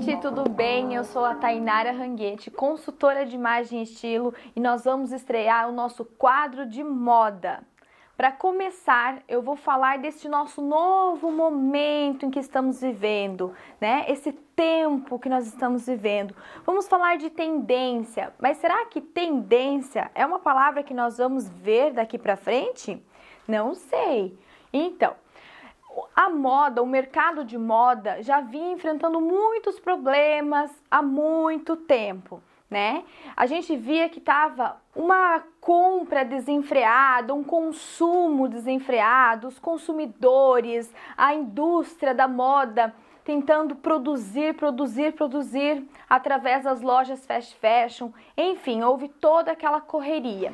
gente, tudo bem? Eu sou a Tainara Ranguete, consultora de imagem e estilo, e nós vamos estrear o nosso quadro de moda. Para começar, eu vou falar deste nosso novo momento em que estamos vivendo, né? Esse tempo que nós estamos vivendo. Vamos falar de tendência, mas será que tendência é uma palavra que nós vamos ver daqui para frente? Não sei. Então, a moda, o mercado de moda já vinha enfrentando muitos problemas há muito tempo, né? A gente via que tava uma compra desenfreada, um consumo desenfreado, os consumidores, a indústria da moda tentando produzir, produzir, produzir através das lojas fast fashion. Enfim, houve toda aquela correria.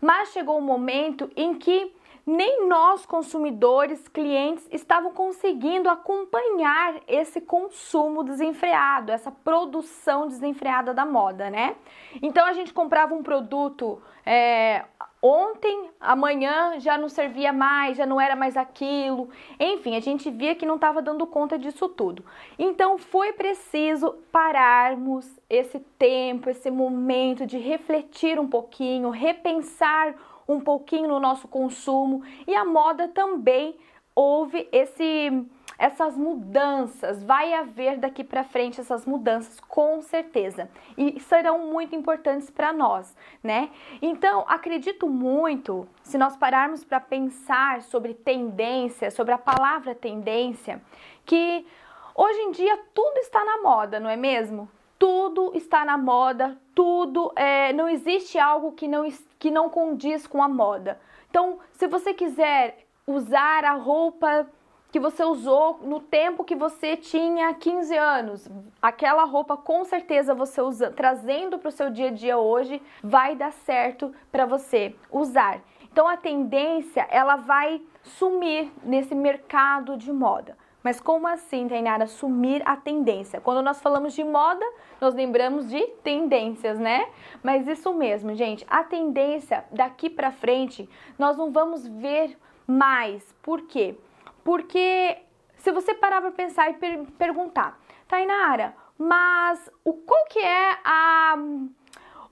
Mas chegou o um momento em que nem nós, consumidores, clientes, estavam conseguindo acompanhar esse consumo desenfreado, essa produção desenfreada da moda, né? Então a gente comprava um produto é, ontem, amanhã já não servia mais, já não era mais aquilo. Enfim, a gente via que não estava dando conta disso tudo. Então foi preciso pararmos esse tempo, esse momento de refletir um pouquinho, repensar um pouquinho no nosso consumo e a moda também houve esse essas mudanças, vai haver daqui para frente essas mudanças com certeza e serão muito importantes para nós, né? Então, acredito muito, se nós pararmos para pensar sobre tendência, sobre a palavra tendência, que hoje em dia tudo está na moda, não é mesmo? tudo está na moda, tudo é, não existe algo que não, que não condiz com a moda. Então, se você quiser usar a roupa que você usou no tempo que você tinha 15 anos, aquela roupa com certeza você usa, trazendo para o seu dia a dia hoje vai dar certo para você usar. Então a tendência ela vai sumir nesse mercado de moda. Mas como assim, Tainara, sumir a tendência? Quando nós falamos de moda, nós lembramos de tendências, né? Mas isso mesmo, gente. A tendência daqui para frente, nós não vamos ver mais. Por quê? Porque se você parar para pensar e per perguntar, Tainara, mas o qual que é a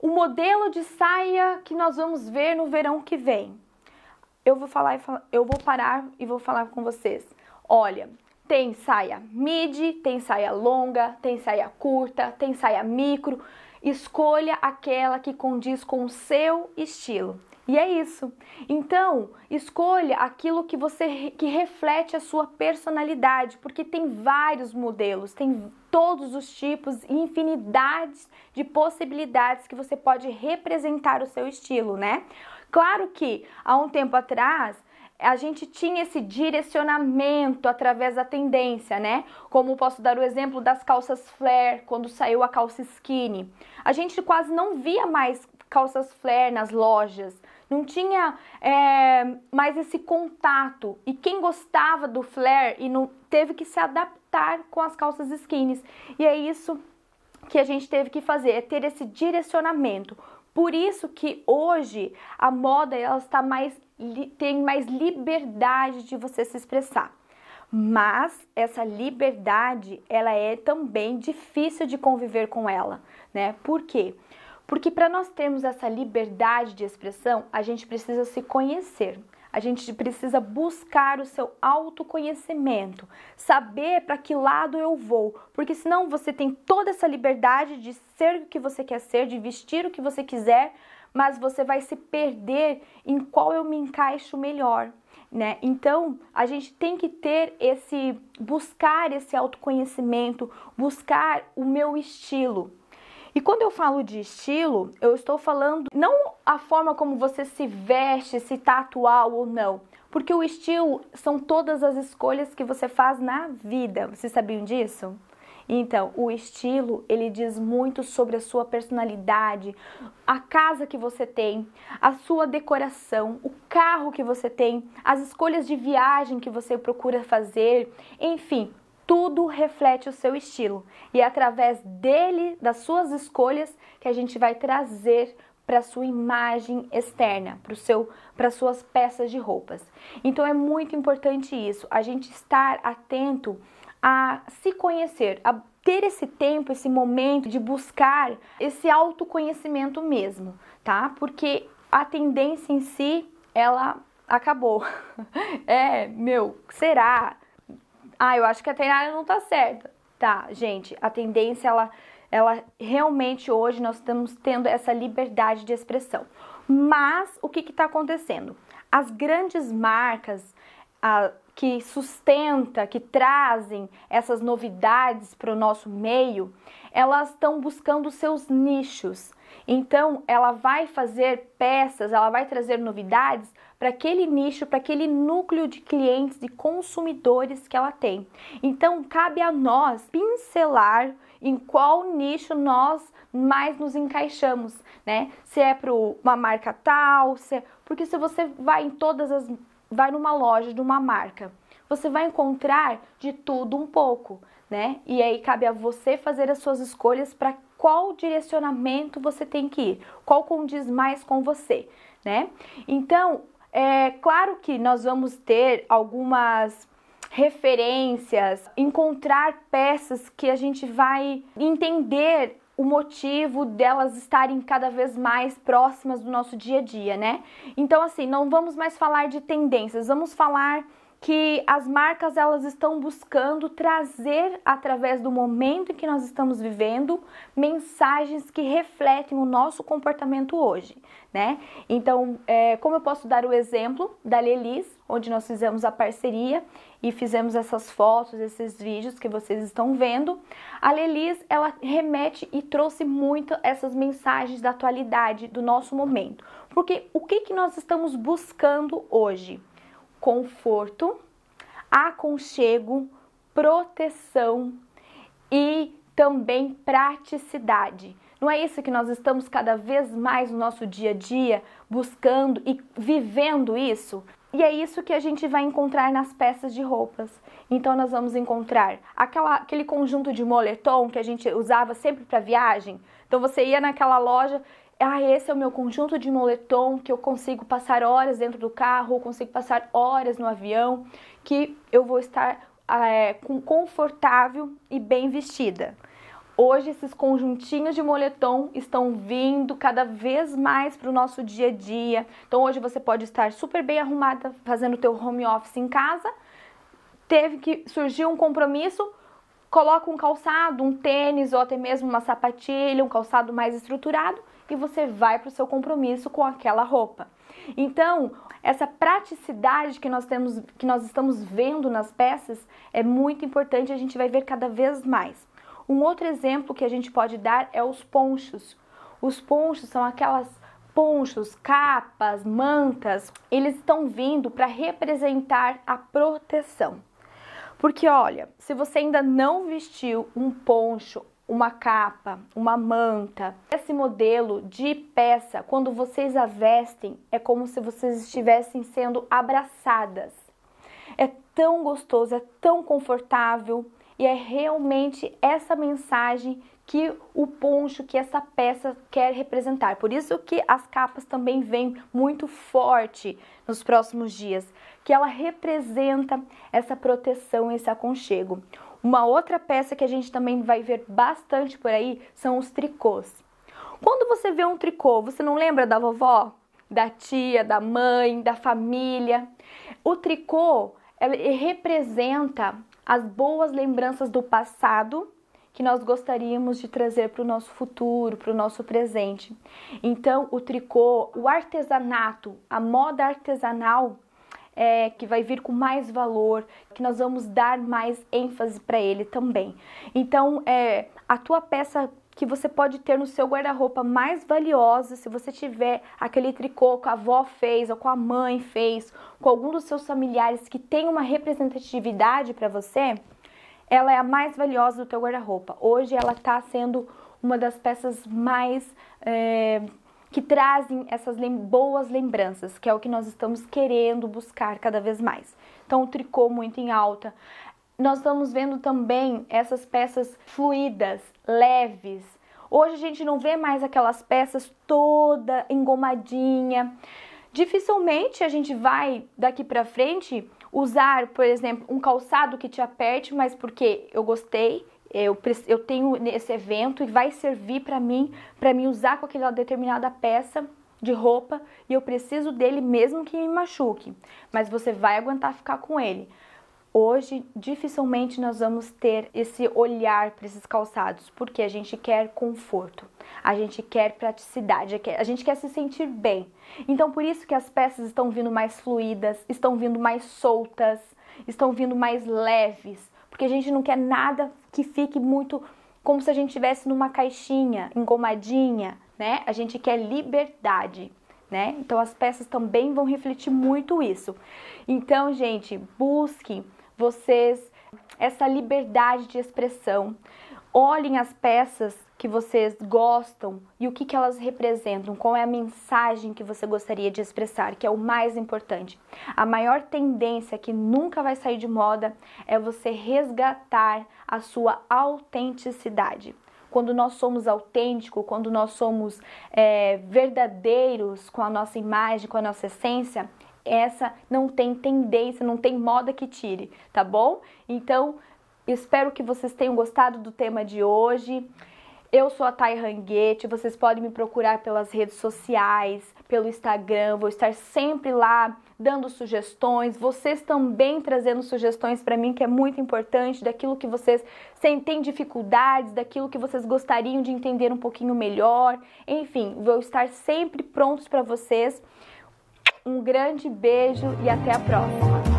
o modelo de saia que nós vamos ver no verão que vem? Eu vou falar e fal eu vou parar e vou falar com vocês. Olha, tem saia midi, tem saia longa, tem saia curta, tem saia micro. Escolha aquela que condiz com o seu estilo. E é isso. Então, escolha aquilo que você que reflete a sua personalidade, porque tem vários modelos, tem todos os tipos e infinidades de possibilidades que você pode representar o seu estilo, né? Claro que há um tempo atrás a gente tinha esse direcionamento através da tendência, né? Como posso dar o exemplo das calças flare, quando saiu a calça skinny. A gente quase não via mais calças flare nas lojas, não tinha é, mais esse contato. E quem gostava do flare e não teve que se adaptar com as calças skins. E é isso que a gente teve que fazer, é ter esse direcionamento. Por isso que hoje a moda ela está mais tem mais liberdade de você se expressar. Mas essa liberdade, ela é também difícil de conviver com ela, né? Por quê? Porque para nós termos essa liberdade de expressão, a gente precisa se conhecer. A gente precisa buscar o seu autoconhecimento, saber para que lado eu vou, porque senão você tem toda essa liberdade de ser o que você quer ser, de vestir o que você quiser, mas você vai se perder em qual eu me encaixo melhor. Né? Então, a gente tem que ter esse buscar esse autoconhecimento, buscar o meu estilo. E quando eu falo de estilo, eu estou falando não a forma como você se veste, se tá atual ou não, porque o estilo são todas as escolhas que você faz na vida. Vocês sabiam disso? Então, o estilo, ele diz muito sobre a sua personalidade, a casa que você tem, a sua decoração, o carro que você tem, as escolhas de viagem que você procura fazer, enfim, tudo reflete o seu estilo e é através dele, das suas escolhas, que a gente vai trazer para sua imagem externa, para seu, para suas peças de roupas. Então é muito importante isso, a gente estar atento a se conhecer, a ter esse tempo, esse momento de buscar esse autoconhecimento mesmo, tá? Porque a tendência em si, ela acabou. É, meu, será? ah, eu acho que a Tainara não tá certa. Tá, gente, a tendência, ela, ela realmente hoje nós estamos tendo essa liberdade de expressão. Mas o que está acontecendo? As grandes marcas, a, que sustenta, que trazem essas novidades para o nosso meio, elas estão buscando seus nichos. Então, ela vai fazer peças, ela vai trazer novidades para aquele nicho, para aquele núcleo de clientes, de consumidores que ela tem. Então, cabe a nós pincelar em qual nicho nós mais nos encaixamos, né? Se é para uma marca tal, se é... porque se você vai em todas as vai numa loja de uma marca. Você vai encontrar de tudo um pouco, né? E aí cabe a você fazer as suas escolhas para qual direcionamento você tem que ir, qual condiz mais com você, né? Então, é claro que nós vamos ter algumas referências, encontrar peças que a gente vai entender o motivo delas estarem cada vez mais próximas do nosso dia a dia, né? Então, assim, não vamos mais falar de tendências, vamos falar que as marcas elas estão buscando trazer através do momento em que nós estamos vivendo mensagens que refletem o nosso comportamento hoje, né? Então, é, como eu posso dar o exemplo da Lelis, onde nós fizemos a parceria e fizemos essas fotos, esses vídeos que vocês estão vendo, a Lelis ela remete e trouxe muito essas mensagens da atualidade do nosso momento, porque o que que nós estamos buscando hoje? conforto, aconchego, proteção e também praticidade. Não é isso que nós estamos cada vez mais no nosso dia a dia buscando e vivendo isso? E é isso que a gente vai encontrar nas peças de roupas. Então nós vamos encontrar aquela, aquele conjunto de moletom que a gente usava sempre para viagem. Então você ia naquela loja ah, esse é o meu conjunto de moletom que eu consigo passar horas dentro do carro, consigo passar horas no avião, que eu vou estar ah, é, com confortável e bem vestida. Hoje esses conjuntinhos de moletom estão vindo cada vez mais para o nosso dia a dia. Então hoje você pode estar super bem arrumada, fazendo o teu home office em casa. Teve que surgir um compromisso, coloca um calçado, um tênis ou até mesmo uma sapatilha, um calçado mais estruturado e você vai para o seu compromisso com aquela roupa. Então, essa praticidade que nós temos, que nós estamos vendo nas peças é muito importante, a gente vai ver cada vez mais. Um outro exemplo que a gente pode dar é os ponchos. Os ponchos são aquelas ponchos, capas, mantas, eles estão vindo para representar a proteção. Porque olha, se você ainda não vestiu um poncho uma capa, uma manta. Esse modelo de peça, quando vocês a vestem, é como se vocês estivessem sendo abraçadas. É tão gostoso, é tão confortável e é realmente essa mensagem que o poncho, que essa peça quer representar. Por isso que as capas também vêm muito forte nos próximos dias, que ela representa essa proteção, esse aconchego. Uma outra peça que a gente também vai ver bastante por aí são os tricôs. Quando você vê um tricô, você não lembra da vovó, da tia, da mãe, da família? O tricô representa as boas lembranças do passado que nós gostaríamos de trazer para o nosso futuro, para o nosso presente. Então, o tricô, o artesanato, a moda artesanal é, que vai vir com mais valor, que nós vamos dar mais ênfase para ele também. Então, é, a tua peça que você pode ter no seu guarda-roupa mais valiosa se você tiver aquele tricô que a avó fez ou com a mãe fez, com algum dos seus familiares que tem uma representatividade para você, ela é a mais valiosa do teu guarda-roupa. Hoje ela está sendo uma das peças mais é, que trazem essas lem boas lembranças, que é o que nós estamos querendo buscar cada vez mais. Então, o tricô muito em alta. Nós estamos vendo também essas peças fluidas, leves. Hoje a gente não vê mais aquelas peças toda engomadinha. Dificilmente a gente vai daqui para frente usar, por exemplo, um calçado que te aperte, mas porque eu gostei, eu, eu tenho nesse evento e vai servir para mim, para me usar com aquela determinada peça de roupa e eu preciso dele mesmo que me machuque, mas você vai aguentar ficar com ele. Hoje, dificilmente nós vamos ter esse olhar para esses calçados, porque a gente quer conforto, a gente quer praticidade, a gente quer se sentir bem. Então, por isso que as peças estão vindo mais fluídas, estão vindo mais soltas, estão vindo mais leves, porque a gente não quer nada que fique muito como se a gente estivesse numa caixinha engomadinha, né? A gente quer liberdade, né? Então as peças também vão refletir muito isso. Então, gente, busquem vocês essa liberdade de expressão. Olhem as peças que vocês gostam e o que, que elas representam, qual é a mensagem que você gostaria de expressar, que é o mais importante. A maior tendência que nunca vai sair de moda é você resgatar a sua autenticidade. Quando nós somos autênticos, quando nós somos é, verdadeiros com a nossa imagem, com a nossa essência, essa não tem tendência, não tem moda que tire, tá bom? Então, espero que vocês tenham gostado do tema de hoje. Eu sou a Thay Ranguete, vocês podem me procurar pelas redes sociais, pelo Instagram, vou estar sempre lá dando sugestões, vocês também trazendo sugestões para mim, que é muito importante, daquilo que vocês têm dificuldades, daquilo que vocês gostariam de entender um pouquinho melhor. Enfim, vou estar sempre prontos para vocês. Um grande beijo e até a próxima!